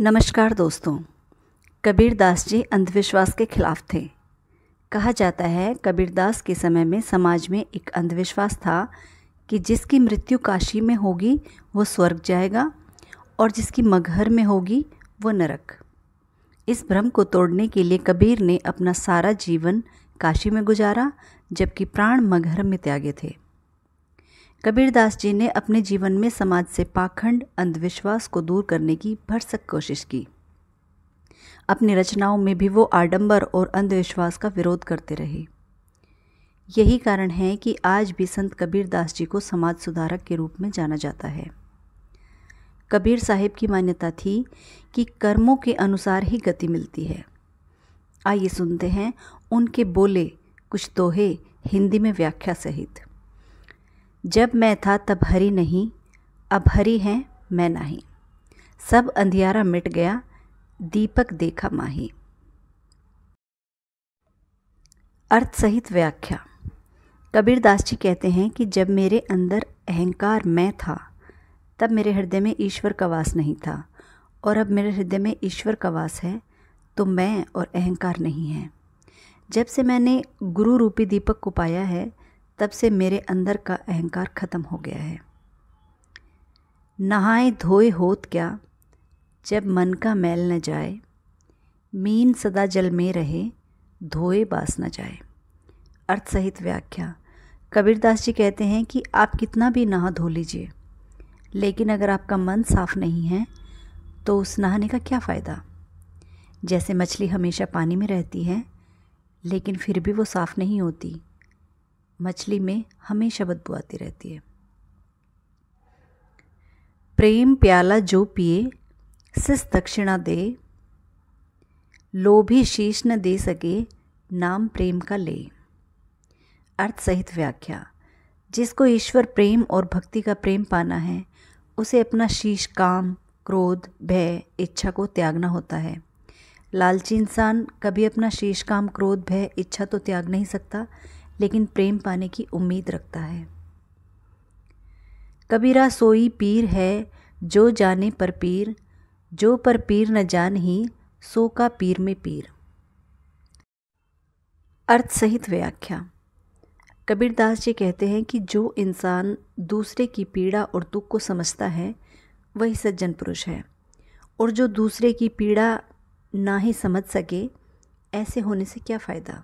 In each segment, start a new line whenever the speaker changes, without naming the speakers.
नमस्कार दोस्तों कबीर दास जी अंधविश्वास के खिलाफ थे कहा जाता है कबीर दास के समय में समाज में एक अंधविश्वास था कि जिसकी मृत्यु काशी में होगी वो स्वर्ग जाएगा और जिसकी मगहर में होगी वो नरक इस भ्रम को तोड़ने के लिए कबीर ने अपना सारा जीवन काशी में गुजारा जबकि प्राण मगहर में त्यागे थे कबीरदास जी ने अपने जीवन में समाज से पाखंड अंधविश्वास को दूर करने की भरसक कोशिश की अपनी रचनाओं में भी वो आडंबर और अंधविश्वास का विरोध करते रहे यही कारण है कि आज भी संत कबीरदास जी को समाज सुधारक के रूप में जाना जाता है कबीर साहिब की मान्यता थी कि कर्मों के अनुसार ही गति मिलती है आइए सुनते हैं उनके बोले कुछ दोहे हिंदी में व्याख्या सहित जब मैं था तब हरी नहीं अब हरी हैं मैं नहीं सब अंधियारा मिट गया दीपक देखा माही अर्थ सहित व्याख्या कबीर दास जी कहते हैं कि जब मेरे अंदर अहंकार मैं था तब मेरे हृदय में ईश्वर का वास नहीं था और अब मेरे हृदय में ईश्वर का वास है तो मैं और अहंकार नहीं है जब से मैंने गुरु रूपी दीपक को पाया है तब से मेरे अंदर का अहंकार ख़त्म हो गया है नहाए धोए होत क्या जब मन का मैल न जाए मीन सदा जल में रहे धोए बास न जाए अर्थ सहित व्याख्या कबीरदास जी कहते हैं कि आप कितना भी नहा धो लीजिए लेकिन अगर आपका मन साफ नहीं है तो उस नहाने का क्या फ़ायदा जैसे मछली हमेशा पानी में रहती है लेकिन फिर भी वो साफ़ नहीं होती मछली में हमेशा बदबू आती रहती है प्रेम प्याला जो पिए सिस दक्षिणा दे लोभी शीश न दे सके नाम प्रेम का ले अर्थ सहित व्याख्या जिसको ईश्वर प्रेम और भक्ति का प्रेम पाना है उसे अपना शीश काम क्रोध भय इच्छा को त्यागना होता है लालची इंसान कभी अपना शीश काम क्रोध भय इच्छा तो त्याग नहीं सकता लेकिन प्रेम पाने की उम्मीद रखता है कबीरा सोई पीर है जो जाने पर पीर जो पर पीर न जान ही सो का पीर में पीर अर्थ सहित व्याख्या कबीरदास जी कहते हैं कि जो इंसान दूसरे की पीड़ा और दुख को समझता है वही सज्जन पुरुष है और जो दूसरे की पीड़ा ना ही समझ सके ऐसे होने से क्या फ़ायदा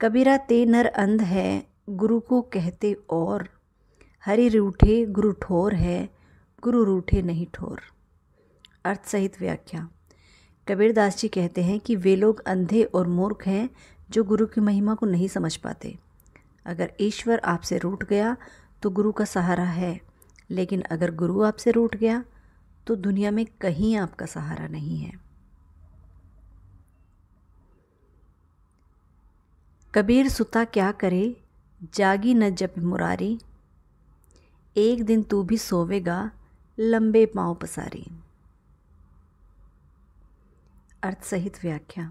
कबीरा ते नर अंध है गुरु को कहते और हरि रूठे गुरु ठोर है गुरु रूठे नहीं ठोर अर्थ सहित व्याख्या कबीरदास जी कहते हैं कि वे लोग अंधे और मूर्ख हैं जो गुरु की महिमा को नहीं समझ पाते अगर ईश्वर आपसे रूठ गया तो गुरु का सहारा है लेकिन अगर गुरु आपसे रूठ गया तो दुनिया में कहीं आपका सहारा नहीं है कबीर सुता क्या करे जागी न जब मुरारी एक दिन तू भी सोवेगा लंबे पाँव पसारी अर्थ सहित व्याख्या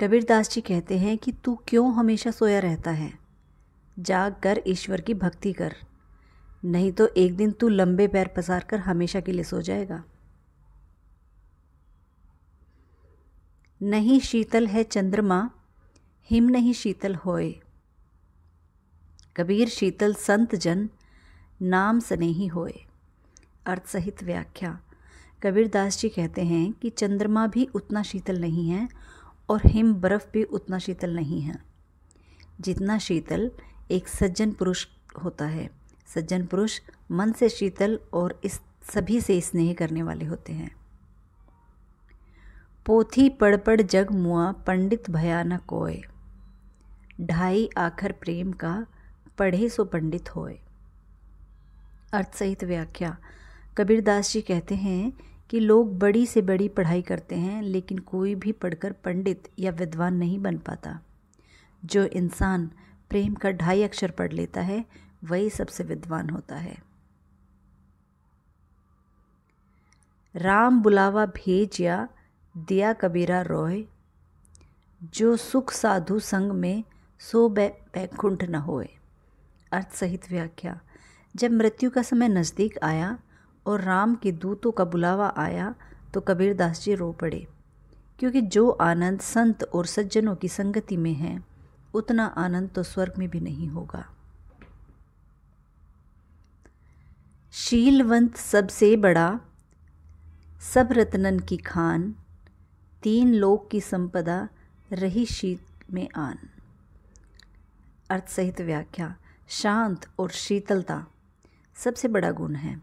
कबीरदास जी कहते हैं कि तू क्यों हमेशा सोया रहता है जाग कर ईश्वर की भक्ति कर नहीं तो एक दिन तू लंबे पैर पसार कर हमेशा के लिए सो जाएगा नहीं शीतल है चंद्रमा हिम नहीं शीतल होए कबीर शीतल संत जन नाम स्नेही होए अर्थ सहित व्याख्या कबीरदास जी कहते हैं कि चंद्रमा भी उतना शीतल नहीं है और हिम बर्फ़ भी उतना शीतल नहीं है जितना शीतल एक सज्जन पुरुष होता है सज्जन पुरुष मन से शीतल और इस सभी से स्नेह करने वाले होते हैं पोथी पड़ पड़ जग मुआ पंडित भयानक कोय ढाई आखर प्रेम का पढ़े सो पंडित होए अर्थ सहित व्याख्या कबीरदास जी कहते हैं कि लोग बड़ी से बड़ी पढ़ाई करते हैं लेकिन कोई भी पढ़कर पंडित या विद्वान नहीं बन पाता जो इंसान प्रेम का ढाई अक्षर पढ़ लेता है वही सबसे विद्वान होता है राम बुलावा भेज या दिया कबीरा रोय जो सुख साधु संग में सो बै बैकुंठ न होए अर्थ सहित व्याख्या जब मृत्यु का समय नज़दीक आया और राम के दूतों का बुलावा आया तो कबीरदास जी रो पड़े क्योंकि जो आनंद संत और सज्जनों की संगति में है उतना आनंद तो स्वर्ग में भी नहीं होगा शीलवंत सबसे बड़ा सब रत्नन की खान तीन लोक की संपदा रही शीत में आन अर्थ सहित व्याख्या शांत और शीतलता सबसे बड़ा गुण है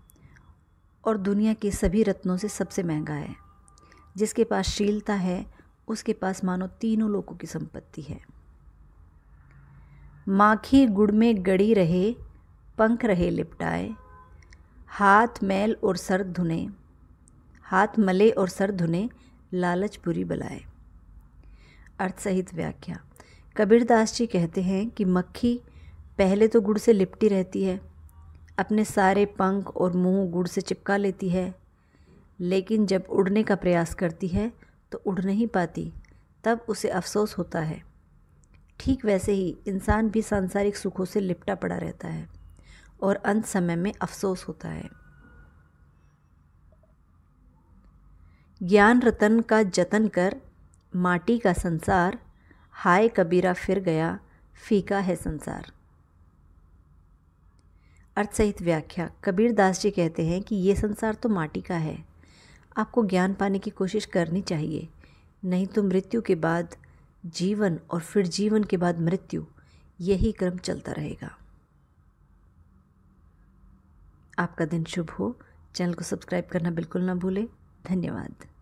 और दुनिया के सभी रत्नों से सबसे महंगा है जिसके पास शीलता है उसके पास मानो तीनों लोगों की संपत्ति है माखी गुड़ में गड़ी रहे पंख रहे लिपटाए हाथ मैल और सर धुने हाथ मले और सर धुने लालच बुरी बलाए अर्थ सहित व्याख्या कबीरदास जी कहते हैं कि मक्खी पहले तो गुड़ से लिपटी रहती है अपने सारे पंख और मुंह गुड़ से चिपका लेती है लेकिन जब उड़ने का प्रयास करती है तो उड़ नहीं पाती तब उसे अफसोस होता है ठीक वैसे ही इंसान भी सांसारिक सुखों से लिपटा पड़ा रहता है और अंत समय में अफसोस होता है ज्ञान रतन का जतन कर माटी का संसार हाय कबीरा फिर गया फीका है संसार अर्थ सहित व्याख्या कबीर दास जी कहते हैं कि ये संसार तो माटी का है आपको ज्ञान पाने की कोशिश करनी चाहिए नहीं तो मृत्यु के बाद जीवन और फिर जीवन के बाद मृत्यु यही क्रम चलता रहेगा आपका दिन शुभ हो चैनल को सब्सक्राइब करना बिल्कुल ना भूलें धन्यवाद